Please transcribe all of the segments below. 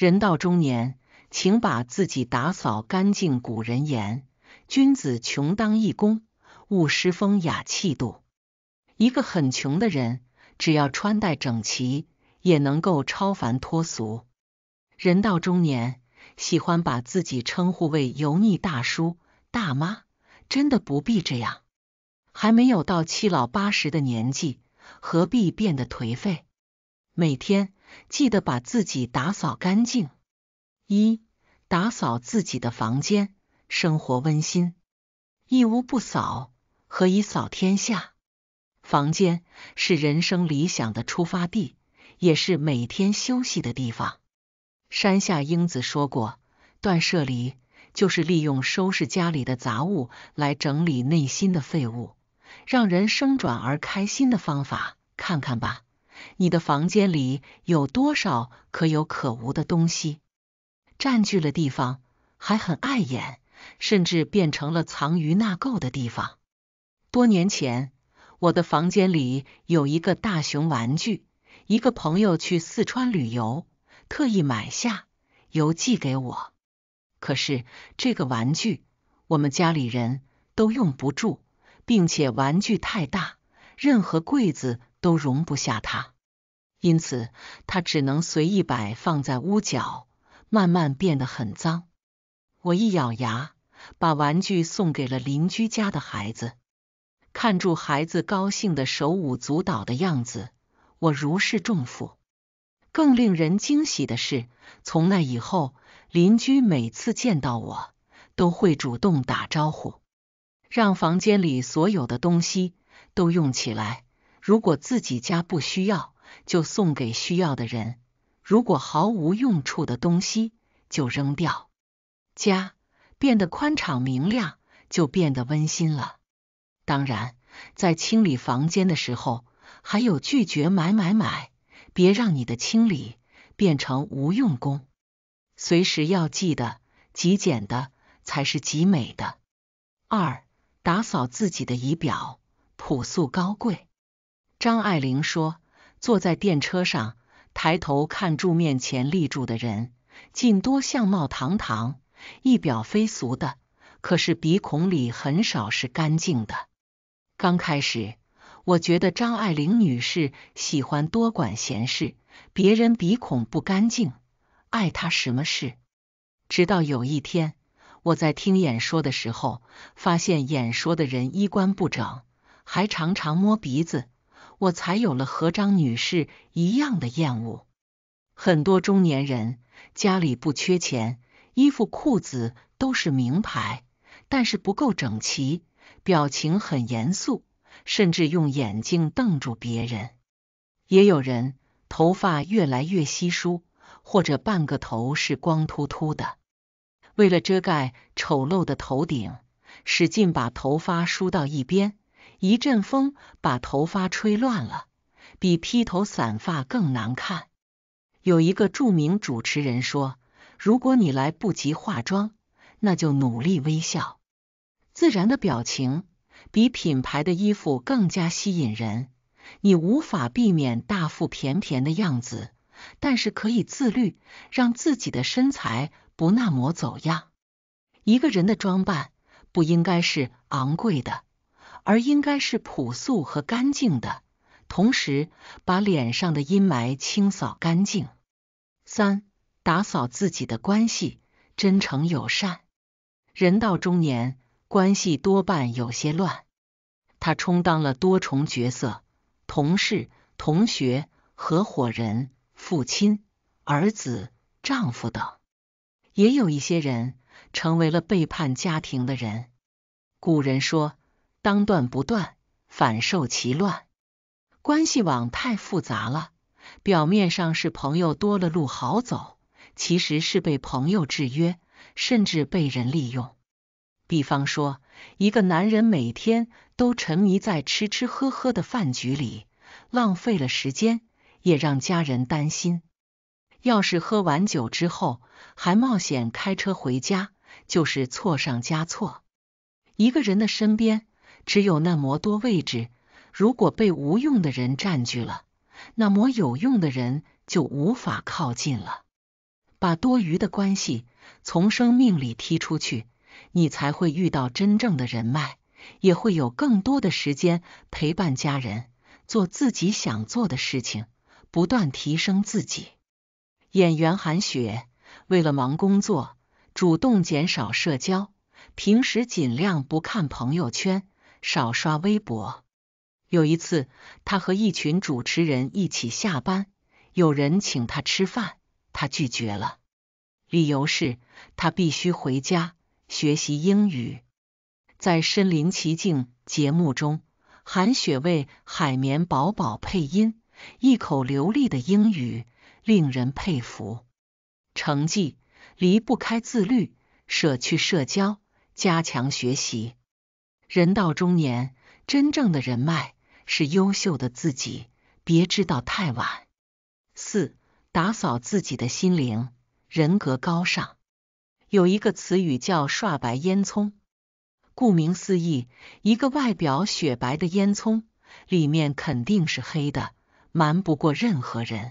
人到中年，请把自己打扫干净。古人言：“君子穷当益工，勿失风雅气度。”一个很穷的人，只要穿戴整齐，也能够超凡脱俗。人到中年，喜欢把自己称呼为“油腻大叔大妈”，真的不必这样。还没有到七老八十的年纪，何必变得颓废？每天。记得把自己打扫干净，一打扫自己的房间，生活温馨。一屋不扫，何以扫天下？房间是人生理想的出发地，也是每天休息的地方。山下英子说过，断舍离就是利用收拾家里的杂物来整理内心的废物，让人生转而开心的方法。看看吧。你的房间里有多少可有可无的东西？占据了地方，还很碍眼，甚至变成了藏于纳垢的地方。多年前，我的房间里有一个大熊玩具，一个朋友去四川旅游，特意买下，邮寄给我。可是这个玩具，我们家里人都用不住，并且玩具太大，任何柜子。都容不下它，因此它只能随意摆放在屋角，慢慢变得很脏。我一咬牙，把玩具送给了邻居家的孩子。看住孩子高兴的手舞足蹈的样子，我如释重负。更令人惊喜的是，从那以后，邻居每次见到我，都会主动打招呼，让房间里所有的东西都用起来。如果自己家不需要，就送给需要的人；如果毫无用处的东西，就扔掉。家变得宽敞明亮，就变得温馨了。当然，在清理房间的时候，还有拒绝买买买，别让你的清理变成无用功。随时要记得，极简的才是极美的。二，打扫自己的仪表，朴素高贵。张爱玲说：“坐在电车上，抬头看住面前立住的人，尽多相貌堂堂、一表非俗的，可是鼻孔里很少是干净的。刚开始，我觉得张爱玲女士喜欢多管闲事，别人鼻孔不干净，碍她什么事？直到有一天，我在听演说的时候，发现演说的人衣冠不整，还常常摸鼻子。”我才有了和张女士一样的厌恶。很多中年人家里不缺钱，衣服裤子都是名牌，但是不够整齐，表情很严肃，甚至用眼睛瞪住别人。也有人头发越来越稀疏，或者半个头是光秃秃的，为了遮盖丑陋的头顶，使劲把头发梳到一边。一阵风把头发吹乱了，比披头散发更难看。有一个著名主持人说：“如果你来不及化妆，那就努力微笑，自然的表情比品牌的衣服更加吸引人。你无法避免大腹便便的样子，但是可以自律，让自己的身材不那么走样。一个人的装扮不应该是昂贵的。”而应该是朴素和干净的，同时把脸上的阴霾清扫干净。三、打扫自己的关系，真诚友善。人到中年，关系多半有些乱。他充当了多重角色：同事、同学、合伙人、父亲、儿子、丈夫等。也有一些人成为了背叛家庭的人。古人说。当断不断，反受其乱。关系网太复杂了，表面上是朋友多了路好走，其实是被朋友制约，甚至被人利用。比方说，一个男人每天都沉迷在吃吃喝喝的饭局里，浪费了时间，也让家人担心。要是喝完酒之后还冒险开车回家，就是错上加错。一个人的身边。只有那么多位置，如果被无用的人占据了，那么有用的人就无法靠近了。把多余的关系从生命里踢出去，你才会遇到真正的人脉，也会有更多的时间陪伴家人，做自己想做的事情，不断提升自己。演员韩雪为了忙工作，主动减少社交，平时尽量不看朋友圈。少刷微博。有一次，他和一群主持人一起下班，有人请他吃饭，他拒绝了，理由是他必须回家学习英语。在身临其境节目中，韩雪为海绵宝宝配音，一口流利的英语令人佩服。成绩离不开自律，舍去社交，加强学习。人到中年，真正的人脉是优秀的自己，别知道太晚。四，打扫自己的心灵，人格高尚。有一个词语叫“刷白烟囱”，顾名思义，一个外表雪白的烟囱，里面肯定是黑的，瞒不过任何人。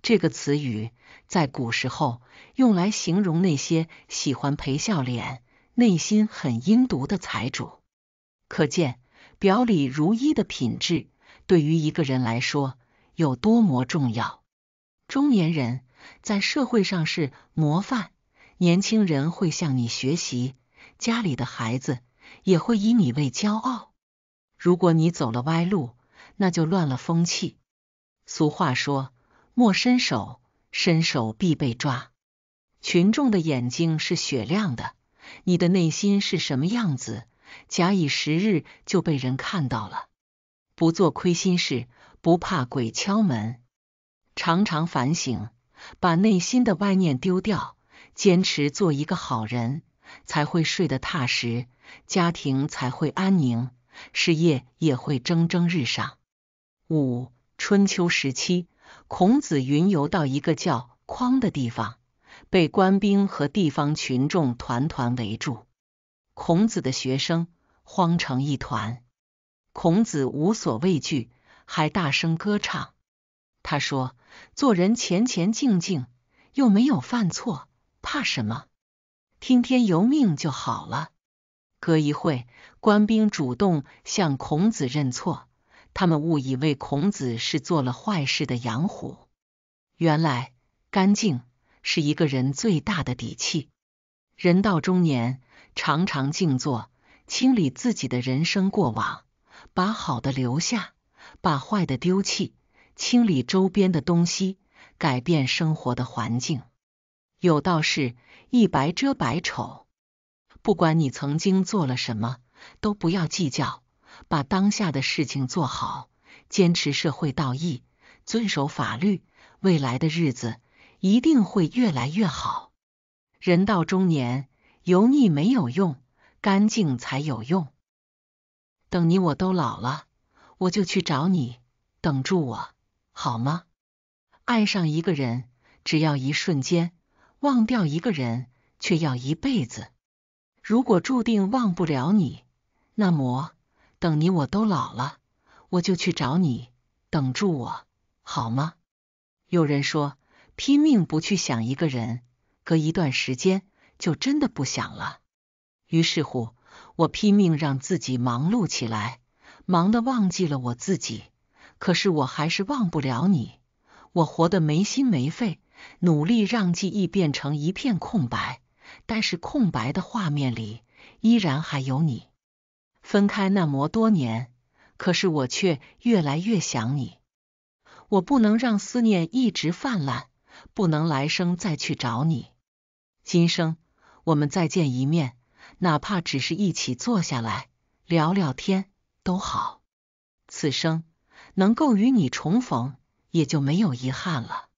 这个词语在古时候用来形容那些喜欢陪笑脸、内心很阴毒的财主。可见，表里如一的品质对于一个人来说有多么重要。中年人在社会上是模范，年轻人会向你学习，家里的孩子也会以你为骄傲。如果你走了歪路，那就乱了风气。俗话说，莫伸手，伸手必被抓。群众的眼睛是雪亮的，你的内心是什么样子？假以时日，就被人看到了。不做亏心事，不怕鬼敲门。常常反省，把内心的歪念丢掉，坚持做一个好人，才会睡得踏实，家庭才会安宁，事业也会蒸蒸日上。五春秋时期，孔子云游到一个叫匡的地方，被官兵和地方群众团团围住。孔子的学生慌成一团，孔子无所畏惧，还大声歌唱。他说：“做人前前静静，又没有犯错，怕什么？听天由命就好了。”隔一会，官兵主动向孔子认错，他们误以为孔子是做了坏事的养虎。原来，干净是一个人最大的底气。人到中年。常常静坐，清理自己的人生过往，把好的留下，把坏的丢弃；清理周边的东西，改变生活的环境。有道是一白遮百丑，不管你曾经做了什么，都不要计较，把当下的事情做好，坚持社会道义，遵守法律，未来的日子一定会越来越好。人到中年。油腻没有用，干净才有用。等你我都老了，我就去找你，等住我，好吗？爱上一个人只要一瞬间，忘掉一个人却要一辈子。如果注定忘不了你，那么等你我都老了，我就去找你，等住我，好吗？有人说，拼命不去想一个人，隔一段时间。就真的不想了。于是乎，我拼命让自己忙碌起来，忙得忘记了我自己。可是我还是忘不了你。我活得没心没肺，努力让记忆变成一片空白。但是空白的画面里，依然还有你。分开那么多年，可是我却越来越想你。我不能让思念一直泛滥，不能来生再去找你，今生。我们再见一面，哪怕只是一起坐下来聊聊天都好。此生能够与你重逢，也就没有遗憾了。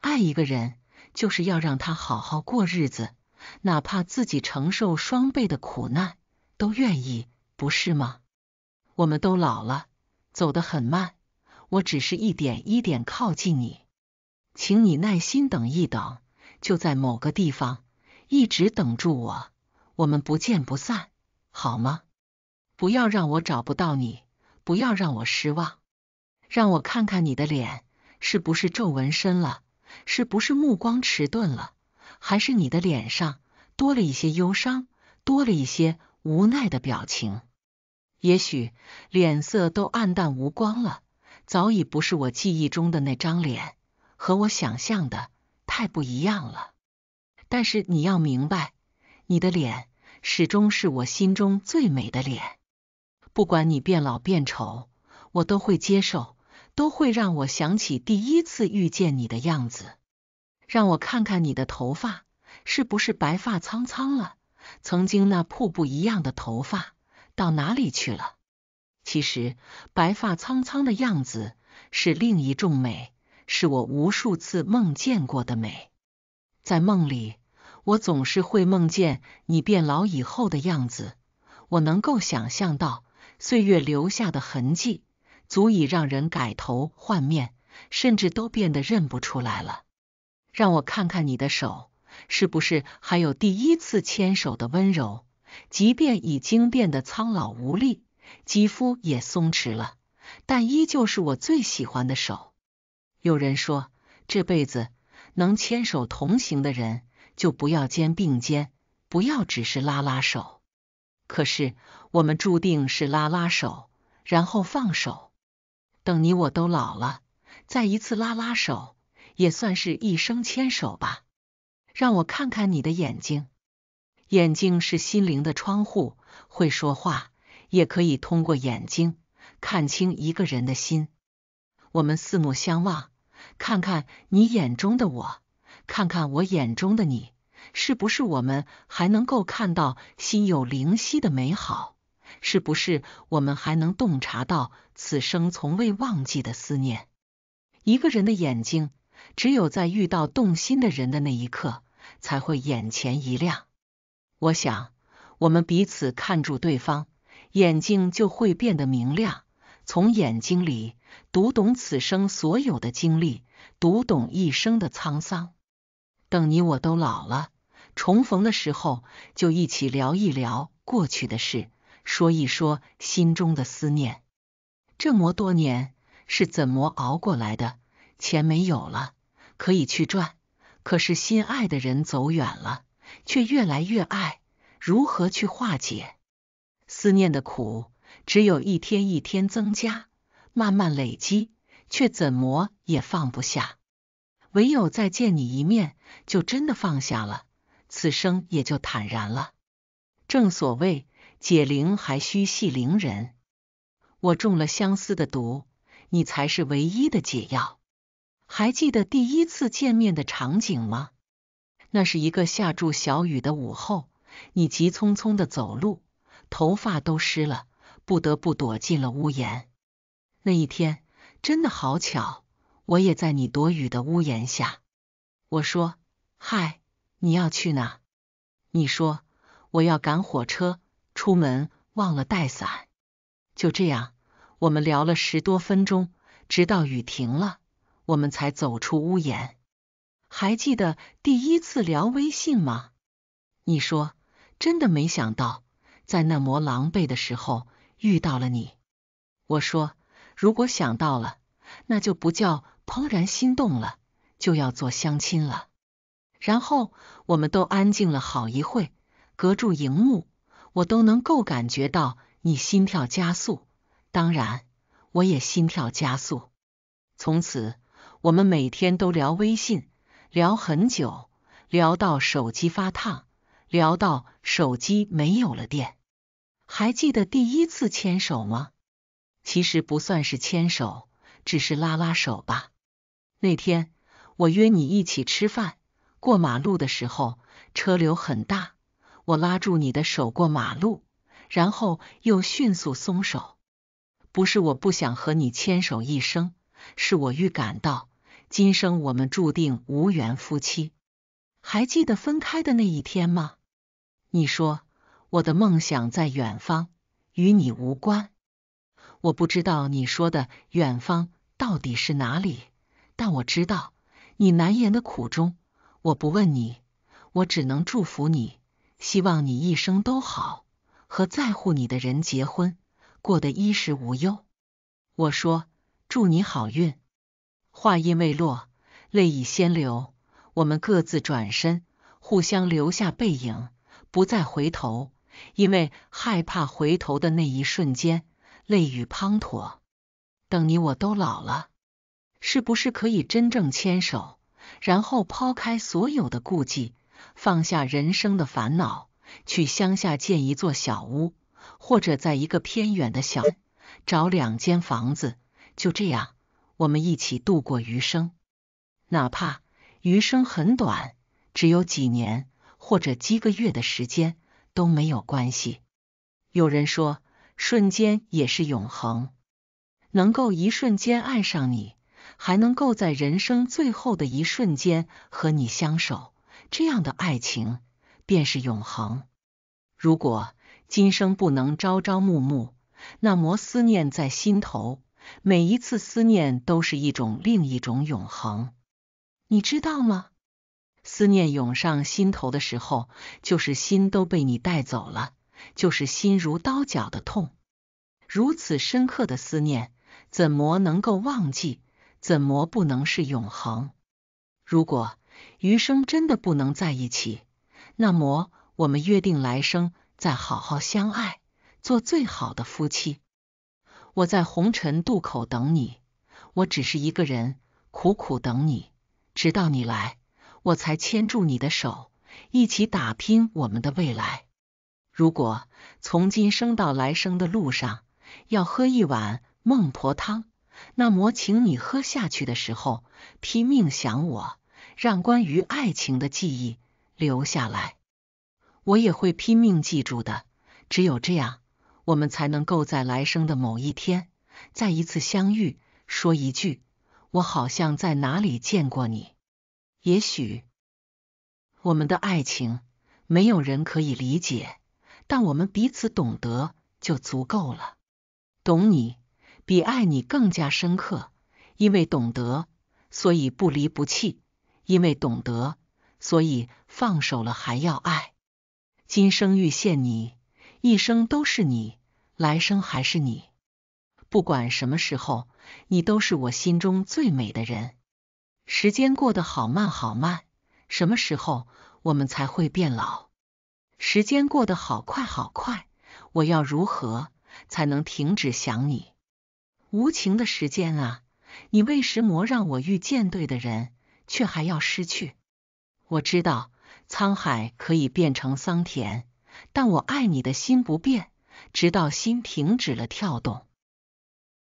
爱一个人，就是要让他好好过日子，哪怕自己承受双倍的苦难，都愿意，不是吗？我们都老了，走得很慢，我只是一点一点靠近你，请你耐心等一等，就在某个地方。一直等住我，我们不见不散，好吗？不要让我找不到你，不要让我失望。让我看看你的脸，是不是皱纹深了？是不是目光迟钝了？还是你的脸上多了一些忧伤，多了一些无奈的表情？也许脸色都暗淡无光了，早已不是我记忆中的那张脸，和我想象的太不一样了。但是你要明白，你的脸始终是我心中最美的脸。不管你变老变丑，我都会接受，都会让我想起第一次遇见你的样子。让我看看你的头发是不是白发苍苍了？曾经那瀑布一样的头发到哪里去了？其实白发苍苍的样子是另一种美，是我无数次梦见过的美，在梦里。我总是会梦见你变老以后的样子，我能够想象到岁月留下的痕迹，足以让人改头换面，甚至都变得认不出来了。让我看看你的手，是不是还有第一次牵手的温柔？即便已经变得苍老无力，肌肤也松弛了，但依旧是我最喜欢的手。有人说，这辈子能牵手同行的人。就不要肩并肩，不要只是拉拉手。可是我们注定是拉拉手，然后放手。等你我都老了，再一次拉拉手，也算是一生牵手吧。让我看看你的眼睛，眼睛是心灵的窗户，会说话，也可以通过眼睛看清一个人的心。我们四目相望，看看你眼中的我。看看我眼中的你，是不是我们还能够看到心有灵犀的美好？是不是我们还能洞察到此生从未忘记的思念？一个人的眼睛，只有在遇到动心的人的那一刻，才会眼前一亮。我想，我们彼此看住对方，眼睛就会变得明亮。从眼睛里读懂此生所有的经历，读懂一生的沧桑。等你我都老了，重逢的时候，就一起聊一聊过去的事，说一说心中的思念。这么多年是怎么熬过来的？钱没有了可以去赚，可是心爱的人走远了，却越来越爱，如何去化解思念的苦？只有一天一天增加，慢慢累积，却怎么也放不下。唯有再见你一面，就真的放下了，此生也就坦然了。正所谓解铃还须系铃人，我中了相思的毒，你才是唯一的解药。还记得第一次见面的场景吗？那是一个下住小雨的午后，你急匆匆的走路，头发都湿了，不得不躲进了屋檐。那一天真的好巧。我也在你躲雨的屋檐下，我说：“嗨，你要去哪？”你说：“我要赶火车，出门忘了带伞。”就这样，我们聊了十多分钟，直到雨停了，我们才走出屋檐。还记得第一次聊微信吗？你说：“真的没想到，在那么狼狈的时候遇到了你。”我说：“如果想到了，那就不叫。”怦然心动了，就要做相亲了。然后我们都安静了好一会，隔住荧幕，我都能够感觉到你心跳加速，当然我也心跳加速。从此，我们每天都聊微信，聊很久，聊到手机发烫，聊到手机没有了电。还记得第一次牵手吗？其实不算是牵手，只是拉拉手吧。那天我约你一起吃饭，过马路的时候车流很大，我拉住你的手过马路，然后又迅速松手。不是我不想和你牵手一生，是我预感到今生我们注定无缘夫妻。还记得分开的那一天吗？你说我的梦想在远方，与你无关。我不知道你说的远方到底是哪里。但我知道你难言的苦衷，我不问你，我只能祝福你，希望你一生都好，和在乎你的人结婚，过得衣食无忧。我说祝你好运，话音未落，泪已先流。我们各自转身，互相留下背影，不再回头，因为害怕回头的那一瞬间，泪雨滂沱。等你我都老了。是不是可以真正牵手，然后抛开所有的顾忌，放下人生的烦恼，去乡下建一座小屋，或者在一个偏远的小找两间房子，就这样我们一起度过余生，哪怕余生很短，只有几年或者几个月的时间都没有关系。有人说，瞬间也是永恒，能够一瞬间爱上你。还能够在人生最后的一瞬间和你相守，这样的爱情便是永恒。如果今生不能朝朝暮暮，那么思念在心头，每一次思念都是一种另一种永恒。你知道吗？思念涌上心头的时候，就是心都被你带走了，就是心如刀绞的痛。如此深刻的思念，怎么能够忘记？怎么不能是永恒？如果余生真的不能在一起，那么我们约定来生再好好相爱，做最好的夫妻。我在红尘渡口等你，我只是一个人苦苦等你，直到你来，我才牵住你的手，一起打拼我们的未来。如果从今生到来生的路上，要喝一碗孟婆汤。那魔，请你喝下去的时候，拼命想我，让关于爱情的记忆留下来，我也会拼命记住的。只有这样，我们才能够在来生的某一天再一次相遇，说一句“我好像在哪里见过你”。也许我们的爱情没有人可以理解，但我们彼此懂得就足够了。懂你。比爱你更加深刻，因为懂得，所以不离不弃；因为懂得，所以放手了还要爱。今生遇见你，一生都是你，来生还是你。不管什么时候，你都是我心中最美的人。时间过得好慢好慢，什么时候我们才会变老？时间过得好快好快，我要如何才能停止想你？无情的时间啊，你为石魔让我遇见对的人，却还要失去。我知道沧海可以变成桑田，但我爱你的心不变，直到心停止了跳动。